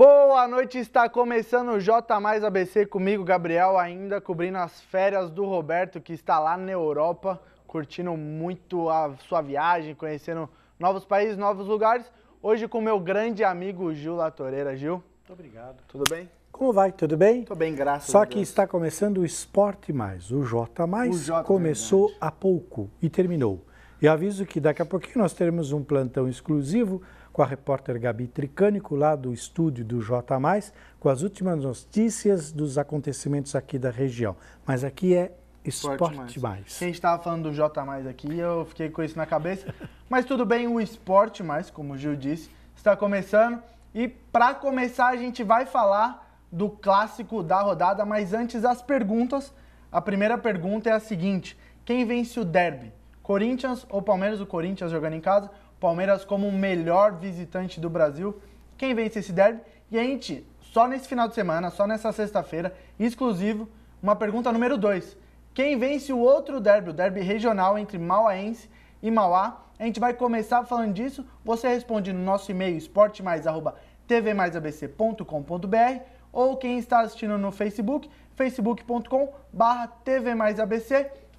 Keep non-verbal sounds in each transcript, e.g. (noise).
Boa noite, está começando o J Mais ABC comigo, Gabriel, ainda cobrindo as férias do Roberto, que está lá na Europa, curtindo muito a sua viagem, conhecendo novos países, novos lugares. Hoje com meu grande amigo Gil Latoreira. Gil? Muito obrigado. Tudo bem? Como vai? Tudo bem? Tudo bem, graças Só a Deus. Só que está começando o Esporte Mais. O J Mais o J começou há pouco e terminou. E aviso que daqui a pouquinho nós teremos um plantão exclusivo com a repórter Gabi Tricânico, lá do estúdio do J, com as últimas notícias dos acontecimentos aqui da região. Mas aqui é Esporte, esporte mais. mais. Quem estava falando do J mais aqui, eu fiquei com isso na cabeça. (laughs) Mas tudo bem, o Esporte mais, como o Gil disse, está começando. E para começar, a gente vai falar do clássico da rodada, mas antes as perguntas. A primeira pergunta é a seguinte: quem vence o derby? Corinthians ou Palmeiras, o Corinthians jogando em casa, Palmeiras como o melhor visitante do Brasil. Quem vence esse derby? E a gente, só nesse final de semana, só nessa sexta-feira, exclusivo, uma pergunta número 2. Quem vence o outro derby, o derby regional entre Mauaense e Mauá? A gente vai começar falando disso. Você responde no nosso e-mail esportemais@tvmaisabc.com.br ou quem está assistindo no Facebook, facebook.com.br.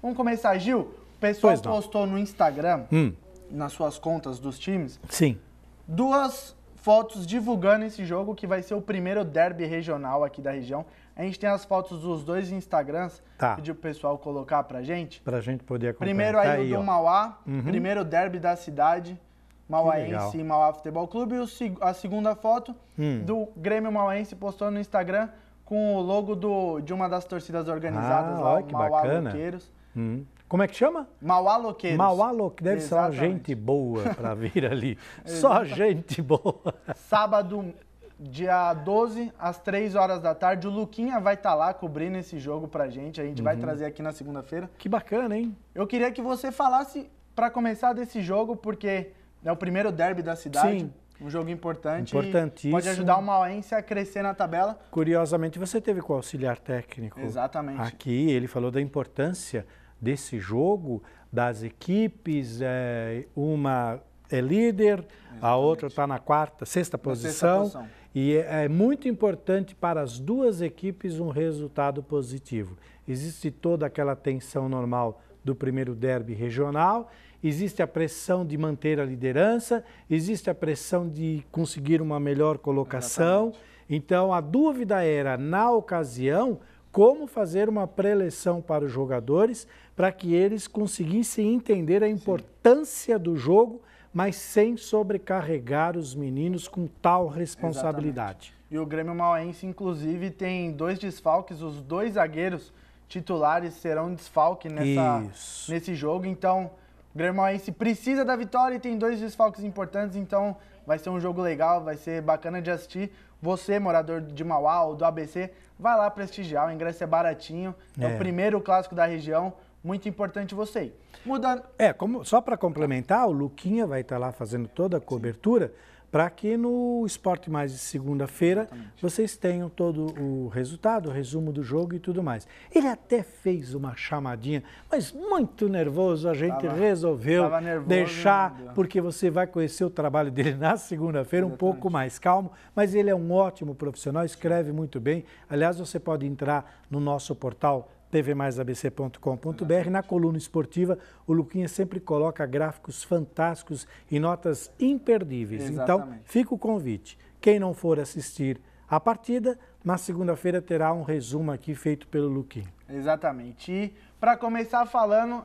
Vamos começar, Gil pessoal postou no Instagram, hum. nas suas contas dos times, Sim. duas fotos divulgando esse jogo que vai ser o primeiro derby regional aqui da região. A gente tem as fotos dos dois Instagrams, tá. o pessoal colocar pra gente. Pra gente poder acompanhar. Primeiro aí, tá aí o do ó. Mauá, uhum. primeiro derby da cidade, Mauaense e Mauá Futebol Clube. E a segunda foto hum. do Grêmio Mauáense postou no Instagram com o logo do, de uma das torcidas organizadas ah, lá, o Mauá bacana. Luqueiros. Hum. Como é que chama? Mauá Loqueiros. Mauá Deve Exatamente. ser uma gente boa para (laughs) vir ali. Só gente boa. Sábado, dia 12, às 3 horas da tarde, o Luquinha vai estar tá lá cobrindo esse jogo pra gente. A gente uhum. vai trazer aqui na segunda-feira. Que bacana, hein? Eu queria que você falasse, para começar, desse jogo, porque é o primeiro derby da cidade. Sim. Um jogo importante. Importantíssimo. Pode ajudar o Mauense a crescer na tabela. Curiosamente, você teve com o auxiliar técnico. Exatamente. Aqui, ele falou da importância desse jogo, das equipes, é, uma é líder, Exatamente. a outra está na quarta, sexta posição. Sexta posição. E é, é muito importante para as duas equipes um resultado positivo. Existe toda aquela tensão normal do primeiro derby regional, existe a pressão de manter a liderança, existe a pressão de conseguir uma melhor colocação. Exatamente. Então a dúvida era, na ocasião, como fazer uma preleção para os jogadores, para que eles conseguissem entender a importância Sim. do jogo, mas sem sobrecarregar os meninos com tal responsabilidade. Exatamente. E o Grêmio Mauense, inclusive, tem dois desfalques, os dois zagueiros titulares serão desfalque nessa, nesse jogo, então o Grêmio Mauense precisa da vitória e tem dois desfalques importantes, então Vai ser um jogo legal, vai ser bacana de assistir. Você, morador de Mauá ou do ABC, vai lá prestigiar. O ingresso é baratinho, é, é o primeiro clássico da região. Muito importante você ir. Mudando... É, como, só para complementar, o Luquinha vai estar tá lá fazendo toda a cobertura. Sim para que no Esporte Mais de segunda-feira vocês tenham todo o resultado, o resumo do jogo e tudo mais. Ele até fez uma chamadinha, mas muito nervoso, a gente tava, resolveu tava nervoso, deixar, porque você vai conhecer o trabalho dele na segunda-feira um pouco mais calmo, mas ele é um ótimo profissional, escreve muito bem. Aliás, você pode entrar no nosso portal tvmaisabc.com.br. Na coluna esportiva, o Luquinha sempre coloca gráficos fantásticos e notas imperdíveis. Então, Exatamente. Então, fica o convite. Quem não for assistir a partida, na segunda-feira terá um resumo aqui feito pelo Luquinha. Exatamente. E para começar falando,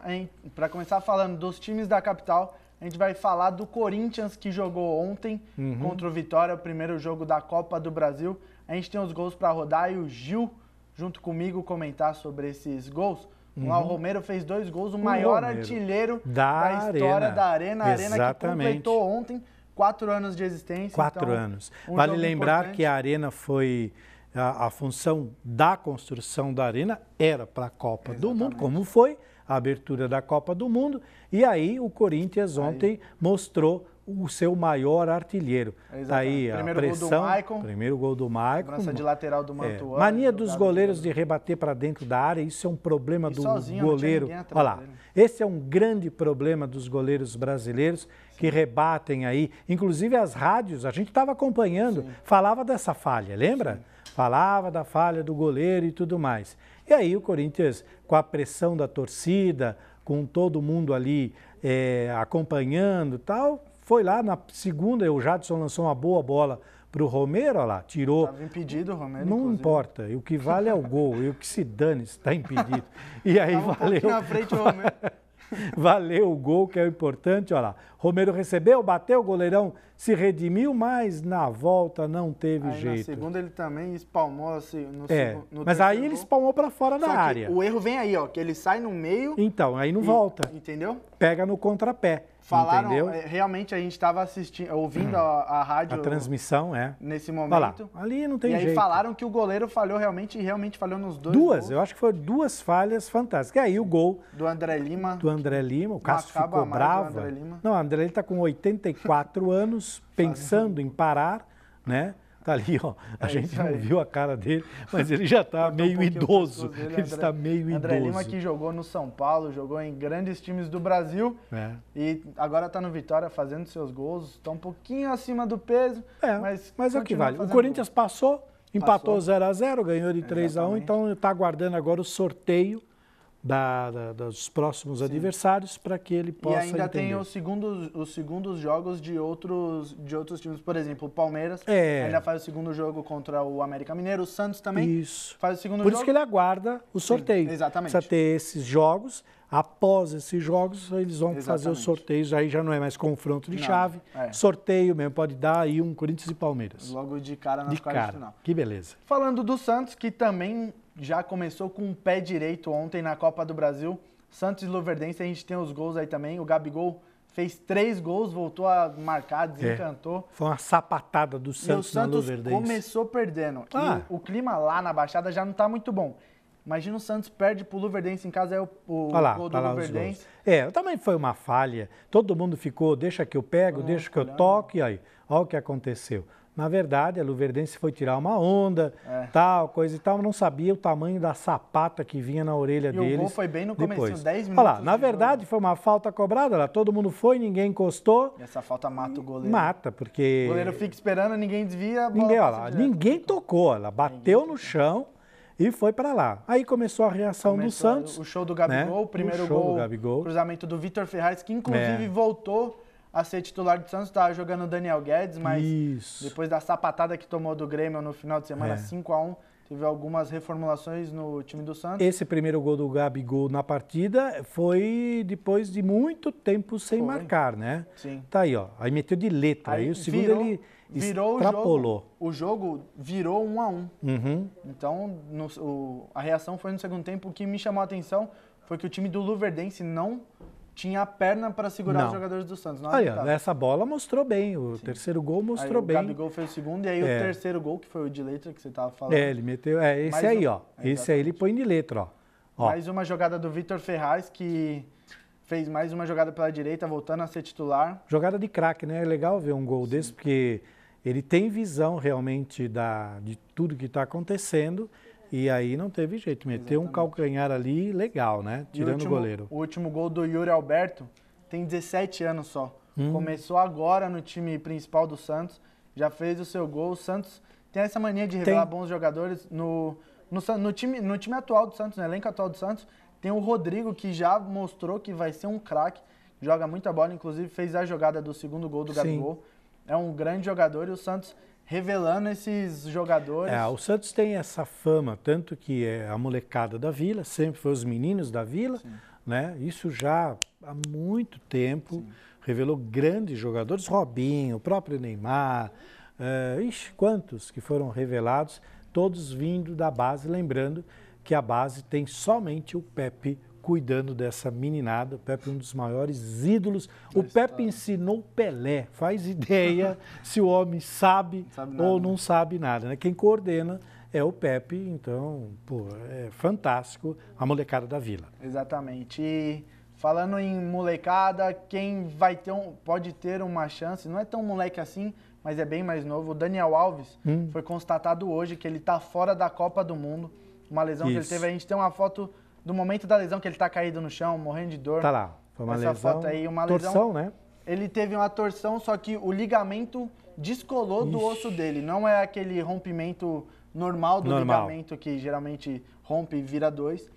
para começar falando dos times da capital, a gente vai falar do Corinthians que jogou ontem uhum. contra o Vitória, o primeiro jogo da Copa do Brasil. A gente tem os gols para rodar e o Gil junto comigo, comentar sobre esses gols. Uhum. Lá o Romero fez dois gols, o, maior artilheiro da, da história da Arena. Arena que completou ontem quatro anos de existência. Quatro então, anos. Um vale lembrar importante. que a Arena foi... A, a, função da construção da Arena era para a Copa Exatamente. do Mundo, como foi a abertura da Copa do Mundo. E aí o Corinthians ontem aí. mostrou o seu maior artilheiro. Tá Exatamente. Tá aí a primeiro pressão. Gol Maicon, primeiro gol do Maicon. Lança de lateral do Mantua. É. Mania dos goleiros de rebater para dentro da área, isso é um problema e do sozinho, goleiro. Olha lá. Esse é um grande problema dos goleiros brasileiros que rebatem aí. Inclusive as rádios, a gente estava acompanhando, Sim. falava dessa falha, lembra? Sim. Falava da falha do goleiro e tudo mais. E aí o Corinthians, com a pressão da torcida, com todo mundo ali é, acompanhando tal, foi lá na segunda, o Jadson lançou uma boa bola para o Romero, olha lá, tirou. Estava impedido o Romero. Não inclusive. importa, o que vale é o gol, e o que se dane está impedido. E aí valeu. na frente o Romero. (laughs) valeu o gol, que é o importante, olha lá. Romero recebeu, bateu, o goleirão se redimiu, mas na volta não teve aí, jeito. Na segunda ele também espalmou assim, no, é, no Mas aí gol. ele espalmou para fora da área. O erro vem aí, ó, que ele sai no meio. Então, aí não e, volta. Entendeu? Pega no contrapé. Falaram, Entendeu? É, realmente a gente estava assistindo, ouvindo a, a, rádio. A transmissão, é. Nesse momento. Lá, ali não tem jeito. E aí falaram que o goleiro falhou realmente e realmente falhou nos dois. Duas, gols. eu acho que foram duas falhas fantásticas. E aí o gol. Do André Lima. Do André Lima, o Cássio ficou bravo. É. Não, o André Lima está com 84 anos, (laughs) pensando em parar, né? Tá ali, ó. A é gente não viu a cara dele, mas ele já tá (laughs) está meio um idoso. Dele, ele está meio idoso. André Lima que jogou no São Paulo, jogou em grandes times do Brasil é. e agora está no Vitória fazendo seus gols. Está um pouquinho acima do peso, é, mas mas é o que vale. O Corinthians gol. passou, empatou 0 a 0, ganhou de 3 x a 1, então está aguardando agora o sorteio da, da, dos próximos Sim. adversários para que ele possa entender. E ainda entender. tem os segundos, os segundos jogos de outros, de outros times. Por exemplo, o Palmeiras é. ainda faz o segundo jogo contra o América Mineiro. O Santos também isso. faz o segundo Por jogo. Por isso que ele aguarda o sorteio. Sim, exatamente. Precisa ter esses jogos. Após esses jogos, eles vão exatamente. fazer os sorteios. Aí já não é mais confronto de não, chave. É. Sorteio mesmo. Pode dar aí um Corinthians e Palmeiras. Logo de cara na de cara. final. Que beleza. Falando do Santos, que também já começou com o pé direito ontem na Copa do Brasil. Santos e Luverdense, a gente tem os gols aí também. O Gabigol fez três gols, voltou a marcar, é. desencantou. É. Foi uma sapatada do Santos, e o Santos Luverdense. começou perdendo. Ah. o clima lá na Baixada já não está muito bom. Imagina o Santos perde pro Luverdense em casa, é o, o lá, gol do tá Luverdense. É, também foi uma falha. Todo mundo ficou, deixa que eu pego, deixa que eu toque e aí, olha o que aconteceu. Na verdade, a Luverdense foi tirar uma onda, é. tal, coisa e tal, não sabia o tamanho da sapata que vinha na orelha e deles. E o gol foi bem no começo, depois. 10 minutos. Olha lá, na verdade jogo. foi uma falta cobrada, lá, todo mundo foi, ninguém encostou. E essa falta mata o goleiro. Mata, porque... O goleiro fica esperando, ninguém desvia, a bola ninguém, olha lá, ninguém tocou, ela bateu ninguém no chão e foi para lá. Aí começou a reação começou do Santos. O show do Gabigol, né? o primeiro o gol, do Gabigol. cruzamento do Vitor Ferraz, que inclusive é. voltou a ser titular do Santos. Estava tá jogando o Daniel Guedes, mas Isso. depois da sapatada que tomou do Grêmio no final de semana, é. 5 a 1 Teve algumas reformulações no time do Santos. Esse primeiro gol do Gabigol na partida foi depois de muito tempo sem foi. marcar, né? Sim. Tá aí, ó. Aí meteu de letra. Aí, aí o segundo virou, ele virou extrapolou. O jogo, o jogo virou um a um. Uhum. Então, no, o, a reação foi no segundo tempo. O que me chamou a atenção foi que o time do Luverdense não tinha a perna para segurar não. os jogadores do Santos. Não aí, essa bola mostrou bem, o Sim. terceiro gol mostrou aí, o bem. O Gabigol fez o segundo e aí é. o terceiro gol, que foi o de letra que você estava falando. É, ele meteu, é esse Mais aí, um... ó. É, esse aí ele põe de letra, ó. ó. Mais uma jogada do Vitor Ferraz que fez mais uma jogada pela direita, voltando a ser titular. Jogada de craque, né? É legal ver um gol Sim. desse, porque ele tem visão realmente da, de tudo que está acontecendo e aí não teve jeito, meteu Exatamente. um calcanhar ali legal, né? Tirando o, último, o, goleiro. O último gol do Yuri Alberto tem 17 anos só. Hum. Começou agora no time principal do Santos, já fez o seu gol. O Santos tem essa mania de revelar tem... bons jogadores. No, no, no, time, no time atual do Santos, no elenco atual do Santos, tem o Rodrigo, que já mostrou que vai ser um craque, joga muita bola, inclusive fez a jogada do segundo gol do Gabigol. É um grande jogador e o Santos revelando esses jogadores. É, o Santos tem essa fama, tanto que é a molecada da vila, sempre foi os meninos da vila, né? Isso já há muito tempo Sim. revelou grandes jogadores, Robinho, o próprio Neymar, uh, ixi, quantos que foram revelados, todos vindo da base, lembrando que a base tem somente o Pepe cuidando dessa meninada. O Pepe é um dos maiores ídolos. o Pepe ensinou Pelé. Faz ideia (laughs) se o homem sabe, não sabe ou não sabe nada. Né? Quem coordena é o Pepe, então, pô, é fantástico a molecada da vila. Exatamente. E falando em molecada, quem vai ter um, pode ter uma chance, não é tão moleque assim, mas é bem mais novo. O Daniel Alves hum. foi constatado hoje que ele está fora da Copa do Mundo. Uma lesão Isso. que ele teve. A gente tem uma foto do momento da lesão que ele está caído no chão, morrendo de dor. Tá lá. Foi uma Essa lesão. Foto aí, uma torção, lesão, né? Ele teve uma torção, só que o ligamento descolou Ixi. do osso dele. Não é aquele rompimento normal do normal. ligamento que geralmente rompe e vira dois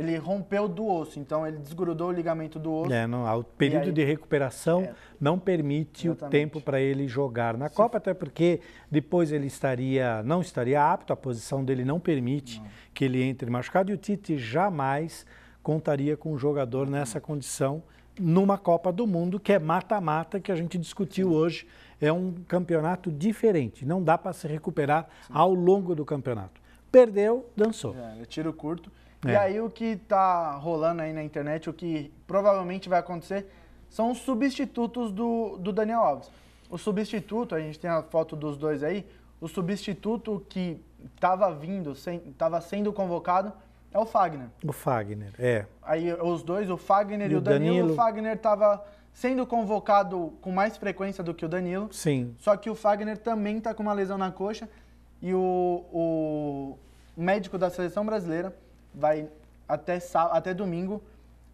ele rompeu do osso, então ele desgrudou o ligamento do osso. É, não, o período aí, de recuperação é, não permite exatamente. o tempo para ele jogar na Copa, até porque depois ele estaria, não estaria apto, a posição dele não permite não. que ele entre machucado e o Tite jamais contaria com um jogador nessa condição numa Copa do Mundo que é mata-mata que a gente discutiu Sim. hoje. É um campeonato diferente, não dá para se recuperar ao longo do campeonato. Perdeu, dançou. É, é tiro curto. É. E aí o que tá rolando aí na internet, o que provavelmente vai acontecer, são os substitutos do, do Daniel Alves. O substituto, a gente tem a foto dos dois aí, o substituto que estava vindo, estava sendo convocado, é o Fagner. O Fagner, é. Aí os dois, o Fagner e, e o Danilo. Danilo. O Fagner estava sendo convocado com mais frequência do que o Danilo. Sim. Só que o Fagner também está com uma lesão na coxa e o, o médico da seleção brasileira vai até, até domingo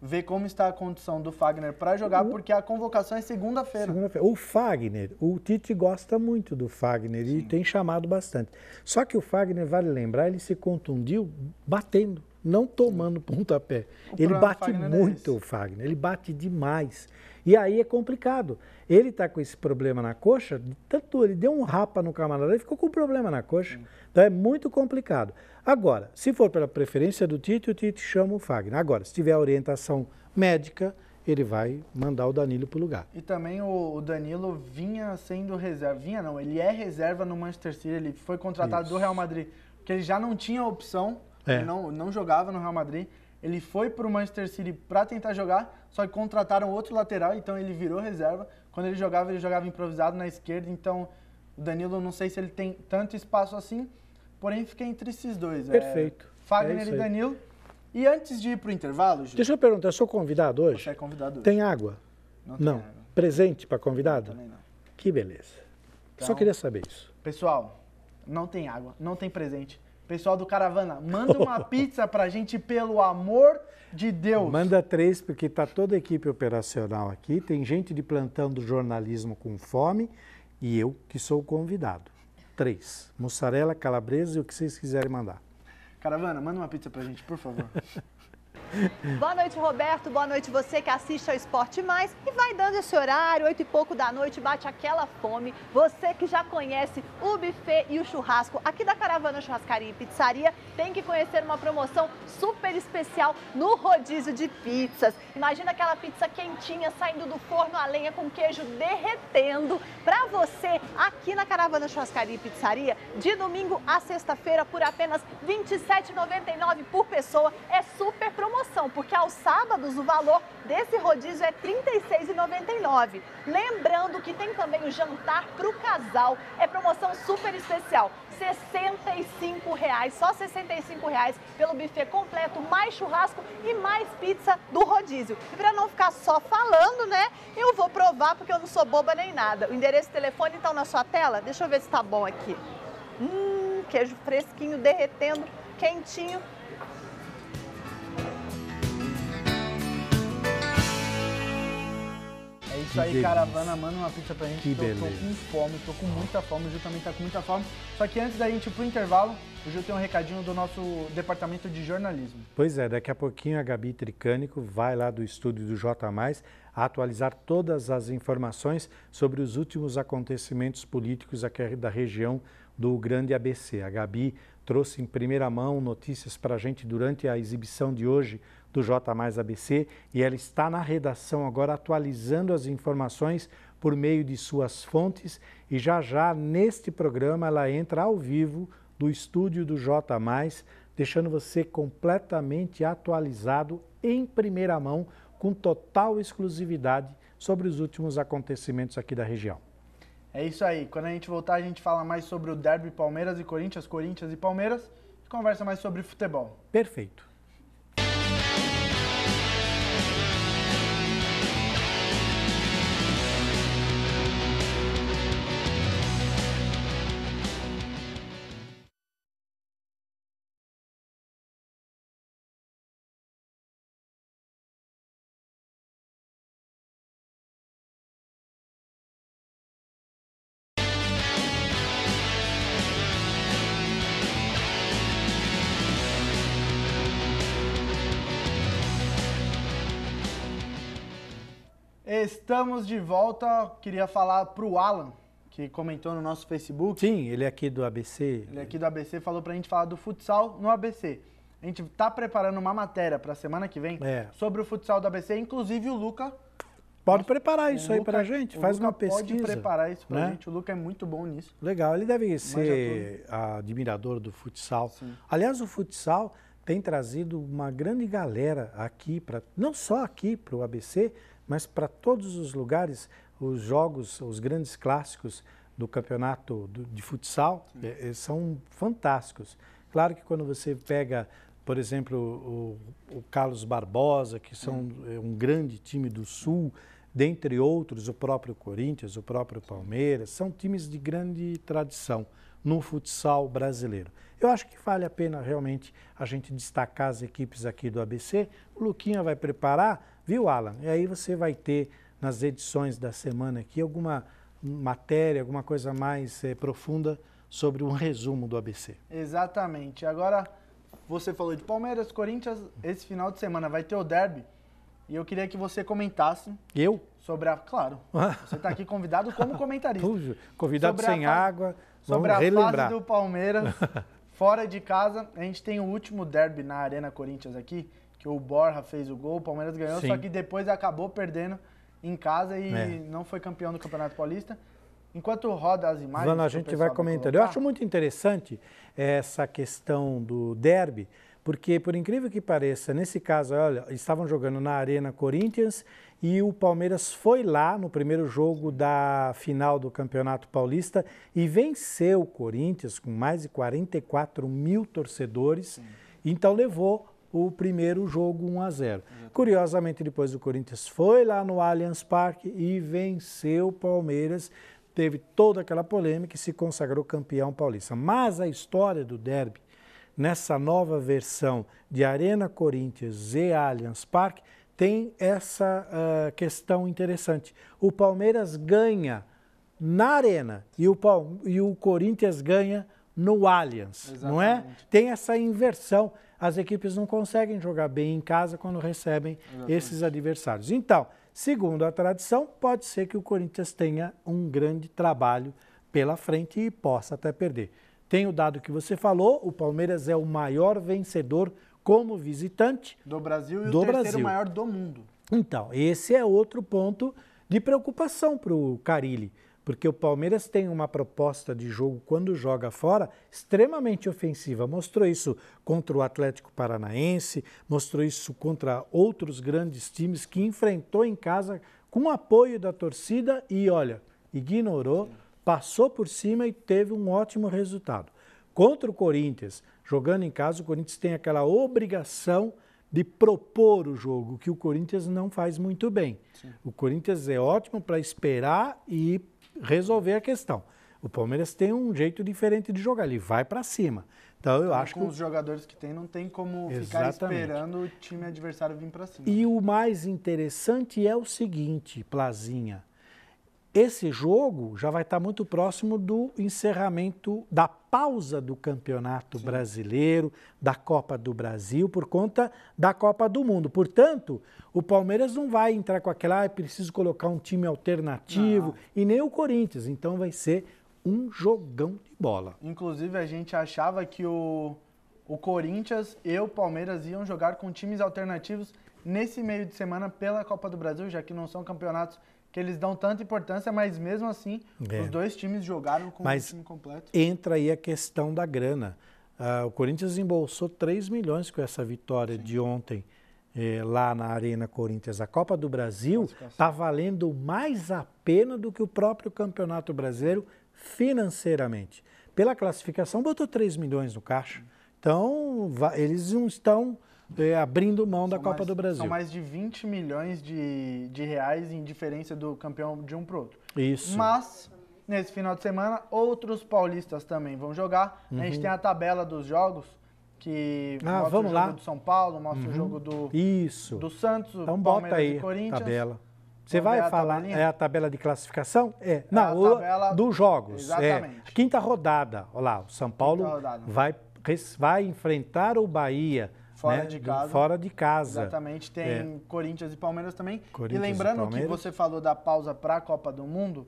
ver como está a condição do Fagner para jogar, o... porque a convocação é segunda-feira. segunda O Fagner, o Tite gosta muito do Fagner Sim. e tem chamado bastante. Só que o Fagner, vale lembrar, ele se contundiu batendo não tomando pontapé. ele bate Fagner é muito, é o Fagner, ele bate demais. E aí é complicado. Ele está com esse problema na coxa, tanto ele deu um rapa no camarada e ficou com um problema na coxa. Então é muito complicado. Agora, se for pela preferência do Tite, o Tite chama o Fagner. Agora, se tiver orientação médica, ele vai mandar o Danilo para o lugar. E também o Danilo vinha sendo reserva. Vinha não, ele é reserva no Manchester City, ele foi contratado Isso. do Real Madrid, porque ele já não tinha opção é. Ele não, não jogava no Real Madrid. Ele foi para o Manchester City para tentar jogar, só que contrataram outro lateral, então ele virou reserva. Quando ele jogava, ele jogava improvisado na esquerda, então o Danilo, não sei se ele tem tanto espaço assim, porém fica entre esses dois. É, Perfeito. É, Fagner é e Danilo. E antes de ir para o intervalo, Ju, Deixa eu perguntar, eu sou convidado hoje? Você é convidado hoje. Tem água? Não. Tem não. Água. Presente para convidado? Não, também não. Que beleza. Então, só queria saber isso. Pessoal, não tem água, não tem presente. Pessoal do Caravana, manda uma (laughs) pizza pra gente, pelo amor de Deus. Manda três, porque tá toda a equipe operacional aqui. Tem gente de plantão do jornalismo com fome e eu que sou o convidado. Três. Mussarela, calabresa e o que vocês quiserem mandar. Caravana, manda uma pizza pra gente, por favor. (laughs) (laughs) Boa noite, Roberto. Boa noite você que assiste ao Esporte Mais. E vai dando esse horário, oito e pouco da noite, bate aquela fome. Você que já conhece o buffet e o churrasco aqui da Caravana Churrascaria e Pizzaria, tem que conhecer uma promoção super especial no rodízio de pizzas. Imagina aquela pizza quentinha saindo do forno a lenha com queijo derretendo. Para você, aqui na Caravana Churrascaria e Pizzaria, de domingo a sexta-feira, por apenas R$ 27,99 por pessoa. É super promoção promoção, porque aos sábados o valor desse rodízio é R$ 36,99. Lembrando que tem também o jantar para o casal, é promoção super especial. R$ 65, reais, só R$ 65 reais pelo buffet completo, mais churrasco e mais pizza do rodízio. E para não ficar só falando, né, eu vou provar porque eu não sou boba nem nada. O endereço e telefone estão tá na sua tela? Deixa eu ver se está bom aqui. Hum, queijo fresquinho, derretendo, quentinho. isso aí, delícia. caravana, manda uma pizza pra gente. Que eu tô com fome, tô com muita fome, o Ju também tá com muita fome. Só que antes da gente ir pro intervalo, o Ju tem um recadinho do nosso departamento de jornalismo. Pois é, daqui a pouquinho a Gabi Tricânico vai lá do estúdio do J a atualizar todas as informações sobre os últimos acontecimentos políticos aqui da região do Grande ABC. A Gabi trouxe em primeira mão notícias para a gente durante a exibição de hoje do J Mais ABC e ela está na redação agora atualizando as informações por meio de suas fontes e já já neste programa ela entra ao vivo do estúdio do J Mais, deixando você completamente atualizado em primeira mão com total exclusividade sobre os últimos acontecimentos aqui da região. É isso aí. Quando a gente voltar, a gente fala mais sobre o derby Palmeiras e Corinthians, Corinthians e Palmeiras, e conversa mais sobre futebol. Perfeito. Estamos de volta. Queria falar para o Alan, que comentou no nosso Facebook. Sim, ele é aqui do ABC. Ele é aqui do ABC falou para a gente falar do futsal no ABC. A gente está preparando uma matéria para a semana que vem é. sobre o futsal do ABC. Inclusive o Luca Pode preparar isso Luca, aí para a gente, faz uma pesquisa. Pode preparar isso para a né? gente, o Luca é muito bom nisso. Legal, ele deve ser admirador do futsal. Sim. Aliás, o futsal tem trazido uma grande galera aqui, pra, não só aqui para o ABC, mas para todos os lugares, os jogos, os grandes clássicos do campeonato de futsal é, é, são fantásticos. Claro que quando você pega, por exemplo, o, o Carlos Barbosa, que são hum. é, um grande time do Sul, dentre outros, o próprio Corinthians, o próprio Palmeiras, são times de grande tradição no futsal brasileiro. Eu acho que vale a pena realmente a gente destacar as equipes aqui do ABC. O Luquinha vai preparar Viu, Alan? E aí você vai ter nas edições da semana aqui alguma matéria, alguma coisa mais eh, profunda sobre um (laughs) resumo do ABC. Exatamente. Agora, você falou de Palmeiras, Corinthians, esse final de semana vai ter o derby. E eu queria que você comentasse. Eu? Sobre a. Claro. (laughs) Você está aqui convidado como comentarista. Puxa, convidado sobre sem a, água. Sobre a relembrar. fase do Palmeiras, (laughs) fora de casa. A gente tem o último derby na Arena Corinthians aqui que o Borja fez o gol, o Palmeiras ganhou, Sim. só que depois acabou perdendo em casa e é. não foi campeão do Campeonato Paulista. Enquanto roda as imagens. Zana, a gente vai comentando. Eu acho muito interessante eh, essa questão do derby, porque, por incrível que pareça, nesse caso, olha, estavam jogando na Arena Corinthians e o Palmeiras foi lá no primeiro jogo da final do Campeonato Paulista e venceu o Corinthians com mais de 44 mil torcedores. Sim. Então levou o primeiro jogo 1 a 0. Curiosamente, depois o Corinthians foi lá no Allianz Parque e venceu o Palmeiras. Teve toda aquela polêmica e se consagrou campeão paulista. Mas a história do derby, nessa nova versão de Arena Corinthians e Allianz Parque, tem essa uh, questão interessante. O Palmeiras ganha na Arena e o, Palme e o Corinthians ganha no Allianz, Exatamente. não é? Tem essa inversão as equipes não conseguem jogar bem em casa quando recebem Exatamente. esses adversários. Então, segundo a tradição, pode ser que o Corinthians tenha um grande trabalho pela frente e possa até perder. Tem o dado que você falou, o Palmeiras é o maior vencedor como visitante do Brasil e do o terceiro Brasil. maior do mundo. Então, esse é outro ponto de preocupação para o Carilli porque o Palmeiras tem uma proposta de jogo quando joga fora extremamente ofensiva. Mostrou isso contra o Atlético Paranaense, mostrou isso contra outros grandes times que enfrentou em casa com apoio da torcida e olha, ignorou, passou por cima e teve um ótimo resultado. Contra o Corinthians, jogando em casa, o Corinthians tem aquela obrigação de propor o jogo, que o Corinthians não faz muito bem. Sim. O Corinthians é ótimo para esperar e resolver a questão. O Palmeiras tem um jeito diferente de jogar, ele vai para cima. Então eu então, acho com que os jogadores que tem não tem como Exatamente. ficar esperando o time adversário vir para cima. E o mais interessante é o seguinte, Plazinha, esse jogo já vai estar muito próximo do encerramento da pausa do Campeonato Sim. Brasileiro, da Copa do Brasil, por conta da Copa do Mundo. Portanto, o Palmeiras não vai entrar com aquela, ah, preciso colocar um time alternativo, e nem o Corinthians. Então vai ser um jogão de bola. Inclusive, a gente achava que o, o Corinthians e o Palmeiras iam jogar com times alternativos nesse meio de semana pela Copa do Brasil, já que não são campeonatos que eles dão tanta importância, mas mesmo assim é. os dois times jogaram com mas o time completo. Entra aí a questão da grana. Ah, o Corinthians embolsou 3 milhões com essa vitória Sim. de ontem eh, lá na Arena Corinthians. A Copa do Brasil está valendo mais a pena do que o próprio Campeonato Brasileiro financeiramente. Pela classificação, botou 3 milhões no caixa. Hum. Então, eles não estão é, abrindo mão da são Copa mais, do Brasil. São mais de 20 milhões de, de reais em diferença do campeão de um para outro. Isso. Mas, nesse final de semana, outros paulistas também vão jogar. Uhum. A gente uhum. tem a tabela dos jogos que ah, mostra vamos o jogo lá. do São Paulo, mostra uhum. o jogo do, Isso. do Santos, então, Palmeiras bota aí, e Corinthians. Tabela. Você vai falar, é a tabela de classificação? É, é não, tabela... dos jogos. É. Exatamente. É, quinta rodada, olha lá, o São Paulo vai, vai enfrentar o Bahia Fora né? de casa. Fora de casa. Exatamente. Tem é. Corinthians e Palmeiras também. e lembrando e que você falou da pausa para a Copa do Mundo,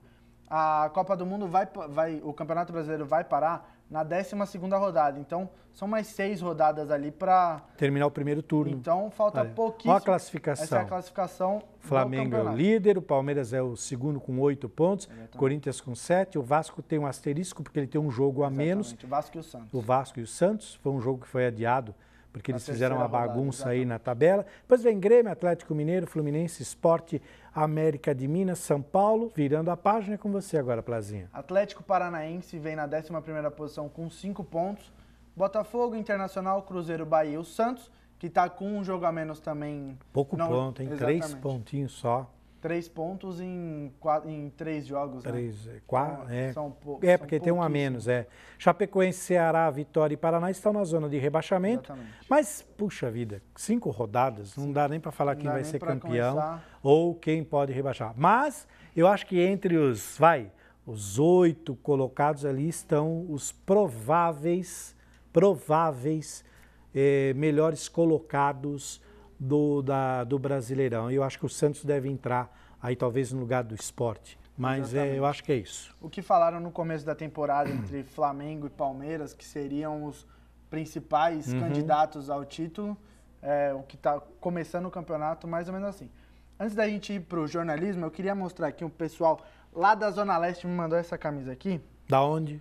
a Copa do Mundo vai, vai, o Campeonato Brasileiro vai parar na 12 rodada. Então, são mais seis rodadas ali para. Terminar o primeiro turno. Então, falta Olha, pouquíssimo. Olha a classificação. Essa é a classificação. Flamengo é o líder, o Palmeiras é o segundo com oito pontos, Exatamente. Corinthians com sete. O Vasco tem um asterisco porque ele tem um jogo a Exatamente. menos. O Vasco e o Santos. O Vasco e o Santos. Foi um jogo que foi adiado porque eles fizeram uma bagunça rodada, aí na tabela. Depois vem Grêmio, Atlético Mineiro, Fluminense, Esporte, América de Minas, São Paulo, virando a página é com você agora, Plazinha. Atlético Paranaense vem na 11ª posição com 5 pontos. Botafogo, Internacional, Cruzeiro, Bahia e o Santos, que está com um jogo a menos também. Pouco não... ponto, hein? Três pontinhos só. Três pontos em, quatro, em três jogos, né? três, né? Quatro, então, é. São pou, é, porque tem um a menos, é. Chapecoense, Ceará, Vitória e Paraná estão na zona de rebaixamento. Exatamente. Mas, puxa vida, cinco rodadas, Sim. não dá nem para falar não quem vai ser campeão começar. ou quem pode rebaixar. Mas eu acho que entre os, vai, os oito colocados ali estão os prováveis, prováveis eh, melhores colocados do, da, do Brasileirão. Eu acho que o Santos deve entrar aí talvez no lugar do esporte. Mas é, eu acho que é isso. O que falaram no começo da temporada entre Flamengo e Palmeiras, que seriam os principais uhum. candidatos ao título, é, o que está começando o campeonato, mais ou menos assim. Antes da gente ir para o jornalismo, eu queria mostrar aqui um pessoal lá da Zona Leste me mandou essa camisa aqui. Da onde?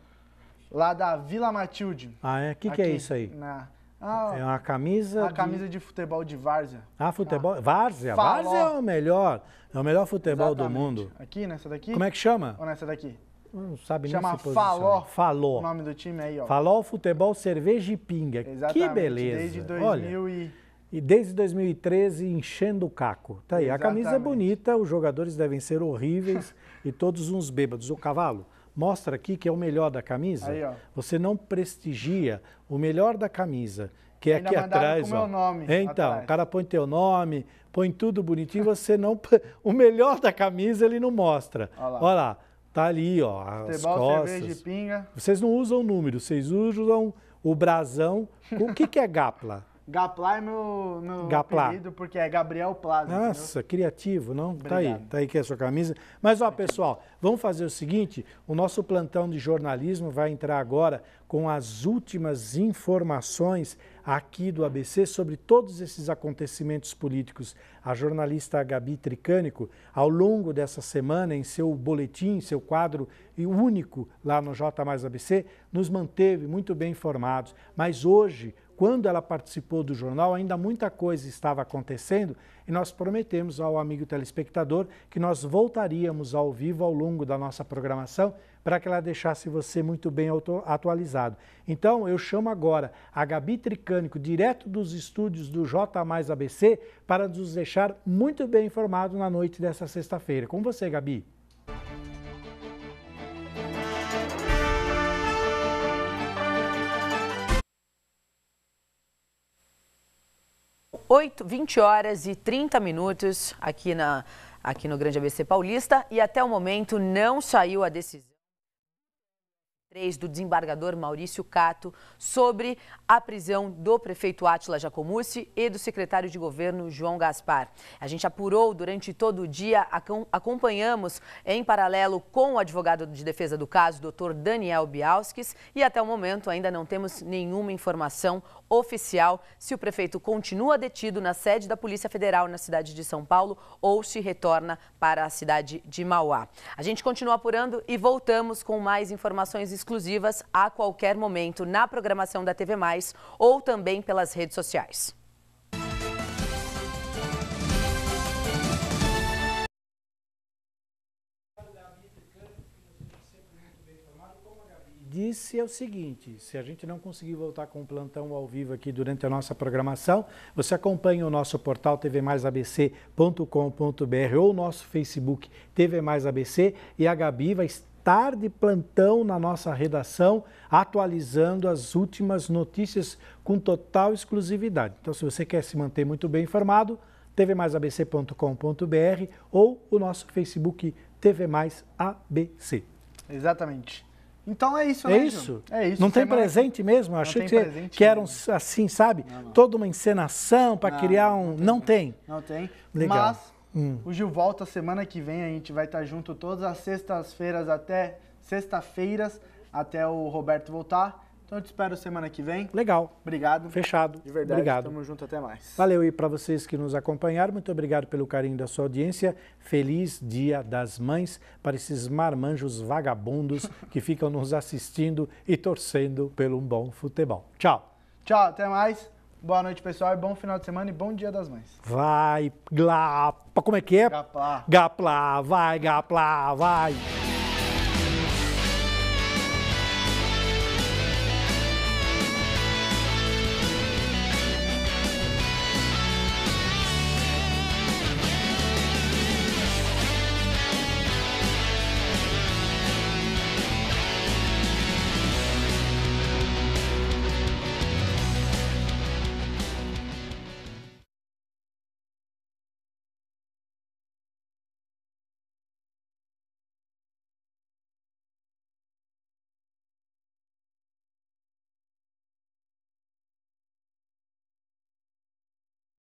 Lá da Vila Matilde. Ah, é? O que, que, é isso aí? Na... Ah, é uma camisa. A de... camisa de futebol de Várzea. Ah, futebol. Ah. Várzea. Várzea é o melhor. É o melhor futebol Exatamente. do mundo. Aqui, nessa daqui? Como é que chama? Ou nessa daqui? Não sabe Chama nem se Faló. Faló. O nome do time aí, ó. Faló Futebol Cerveja e Pinga. Exatamente. Que beleza. Desde 2000 Olha. e. E desde 2013 enchendo o caco. Tá aí. Exatamente. A camisa é bonita, os jogadores devem ser horríveis (laughs) e todos uns bêbados. O cavalo mostra aqui que é o melhor da camisa. Aí, Você não prestigia o melhor da camisa que é aqui atrás. Com ó. Meu nome é, então, atrás. o cara põe teu nome, põe tudo bonitinho, você não. O melhor da camisa ele não mostra. Olha lá. Olha lá tá ali, ó. As costas. cerveja pinga. Vocês não usam número, vocês usam o brasão. O que, que é gapla? Gaplá é meu, meu apelido, porque é Gabriel Plaza. Nossa, entendeu? criativo, não? Obrigado. Tá aí, tá aí que é a sua camisa. Mas, ó, pessoal, vamos fazer o seguinte, o nosso plantão de jornalismo vai entrar agora com as últimas informações aqui do ABC sobre todos esses acontecimentos políticos. A jornalista Gabi Tricânico, ao longo dessa semana, em seu boletim, seu quadro único lá no J ABC, nos manteve muito bem informados. Mas hoje quando ela participou do jornal, ainda muita coisa estava acontecendo e nós prometemos ao amigo telespectador que nós voltaríamos ao vivo ao longo da nossa programação para que ela deixasse você muito bem atualizado. Então, eu chamo agora a Gabi Tricânico, direto dos estúdios do J ABC, para nos deixar muito bem informado na noite dessa sexta-feira. Com você, Gabi. 8, 20 horas e 30 minutos aqui, na, aqui no Grande ABC Paulista e até o momento não saiu a decisão. 3 do desembargador Maurício Cato sobre a prisão do prefeito Átila Jacomucci e do secretário de governo João Gaspar. A gente apurou durante todo o dia, acompanhamos em paralelo com o advogado de defesa do caso, doutor Daniel Bialskis, e até o momento ainda não temos nenhuma informação oficial se o prefeito continua detido na sede da Polícia Federal na cidade de São Paulo ou se retorna para a cidade de Mauá. A gente continua apurando e voltamos com mais informações exclusivas a qualquer momento na programação da TV Mais ou também pelas redes sociais. disse é o seguinte: se a gente não conseguir voltar com o plantão ao vivo aqui durante a nossa programação, você acompanha o nosso portal tvmaisabc.com.br ou o nosso Facebook TV Mais ABC e a Gabi vai estar de plantão na nossa redação, atualizando as últimas notícias com total exclusividade. Então, se você quer se manter muito bem informado, tvmaisabc.com.br ou o nosso Facebook TV Mais ABC. Exatamente. Então é isso, é né, isso. É isso. Não tem semana... presente mesmo? Eu achei que, você, que era um, assim, sabe? Não, não. Toda uma encenação para criar um. Não, não tem. Não tem. Legal. Mas Hum. O Gil volta semana que vem, a gente vai estar tá junto todas as sextas-feiras até sexta-feiras até o Roberto voltar. Então eu te espero semana que vem. Legal. Obrigado. Fechado. De verdade. Obrigado. Tamo junto até mais. Valeu e para vocês que nos acompanharam, muito obrigado pelo carinho da sua audiência. Feliz Dia das Mães para esses marmanjos vagabundos que ficam nos assistindo e torcendo pelo um bom futebol. Tchau. Tchau, até mais. Boa noite, pessoal, e bom final de semana e bom dia das mães. Vai, glapa, como é que é? Gaplá. Gaplá, vai, gaplá, vai.